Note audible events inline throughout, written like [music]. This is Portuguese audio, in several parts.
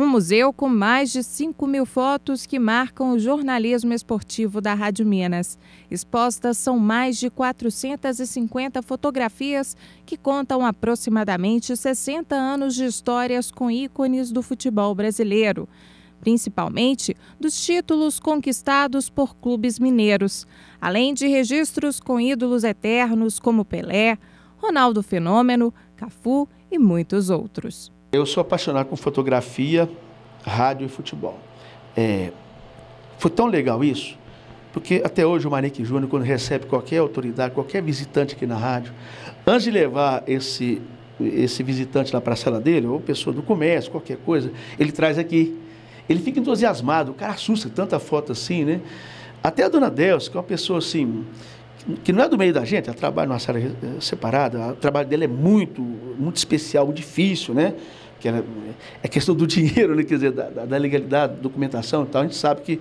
Um museu com mais de 5 mil fotos que marcam o jornalismo esportivo da Rádio Minas. Expostas são mais de 450 fotografias que contam aproximadamente 60 anos de histórias com ícones do futebol brasileiro principalmente dos títulos conquistados por clubes mineiros, além de registros com ídolos eternos como Pelé, Ronaldo Fenômeno, Cafu e muitos outros. Eu sou apaixonado por fotografia, rádio e futebol. É, foi tão legal isso, porque até hoje o Manique Júnior, quando recebe qualquer autoridade, qualquer visitante aqui na rádio, antes de levar esse, esse visitante lá para a sala dele, ou pessoa do comércio, qualquer coisa, ele traz aqui. Ele fica entusiasmado, o cara assusta tanta foto assim, né? Até a dona Delcio, que é uma pessoa assim, que não é do meio da gente, ela trabalha numa sala eh, separada, o trabalho dela é muito, muito especial, muito difícil, né? Que ela, é questão do [laughs] dinheiro, né? quer dizer, da, da legalidade, documentação e tal, a gente sabe que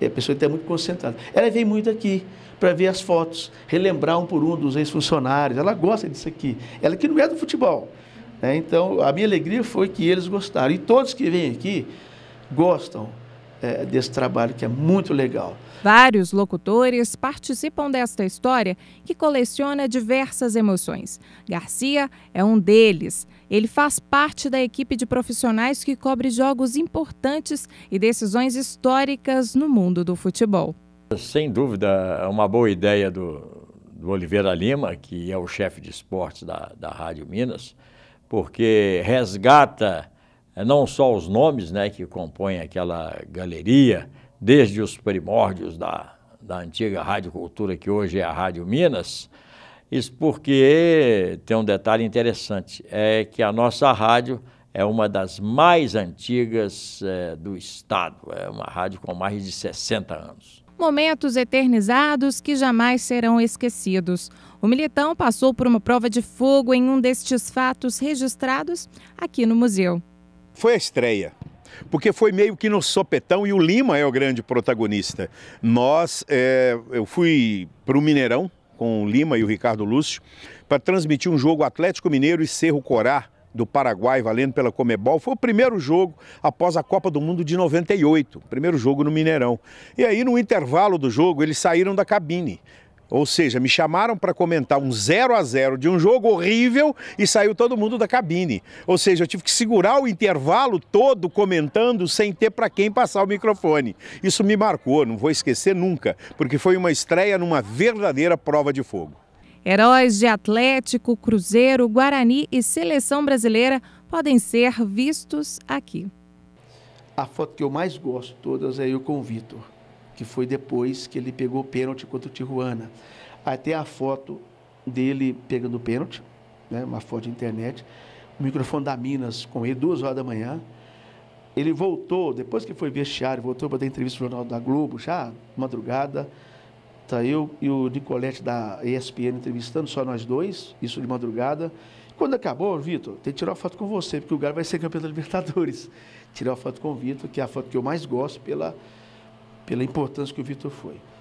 eh, a pessoa está é muito concentrada. Ela vem muito aqui para ver as fotos, relembrar um por um dos ex-funcionários, ela gosta disso aqui, ela que não é do futebol. Né? Então, a minha alegria foi que eles gostaram, e todos que vêm aqui gostam, é, desse trabalho que é muito legal. Vários locutores participam desta história que coleciona diversas emoções. Garcia é um deles. Ele faz parte da equipe de profissionais que cobre jogos importantes e decisões históricas no mundo do futebol. Sem dúvida, é uma boa ideia do, do Oliveira Lima, que é o chefe de esportes da, da Rádio Minas, porque resgata é, não só os nomes né, que compõem aquela galeria, desde os primórdios da, da antiga Rádio Cultura, que hoje é a Rádio Minas, isso porque tem um detalhe interessante, é que a nossa rádio é uma das mais antigas é, do Estado, é uma rádio com mais de 60 anos. Momentos eternizados que jamais serão esquecidos. O militão passou por uma prova de fogo em um destes fatos registrados aqui no museu foi a estreia. Porque foi meio que no sopetão e o Lima é o grande protagonista. Nós, é, eu fui para o Mineirão com o Lima e o Ricardo Lúcio para transmitir um jogo Atlético Mineiro e Cerro Corá do Paraguai, valendo pela Comebol. Foi o primeiro jogo após a Copa do Mundo de 98, primeiro jogo no Mineirão. E aí, no intervalo do jogo, eles saíram da cabine. Ou seja, me chamaram para comentar um 0 a 0 de um jogo horrível e saiu todo mundo da cabine. Ou seja, eu tive que segurar o intervalo todo comentando sem ter para quem passar o microfone. Isso me marcou, não vou esquecer nunca, porque foi uma estreia numa verdadeira prova de fogo. Heróis de Atlético, Cruzeiro, Guarani e Seleção Brasileira podem ser vistos aqui. A foto que eu mais gosto de todas é eu com o Vitor que foi depois que ele pegou o pênalti contra o Tijuana. Até a foto dele pegando o pênalti, né, uma foto de internet, o microfone da Minas com ele, duas horas da manhã. Ele voltou, depois que foi vestiário, voltou para dar entrevista no Jornal da Globo, já madrugada. Tá eu e o Nicolete da ESPN entrevistando, só nós dois, isso de madrugada. Quando acabou, Vitor, tem que tirar uma foto com você, porque o Galo vai ser campeão da Libertadores. [laughs] Tirar uma foto com o Vitor, que é a foto que eu mais gosto pela, pela importância que o Vitor foi.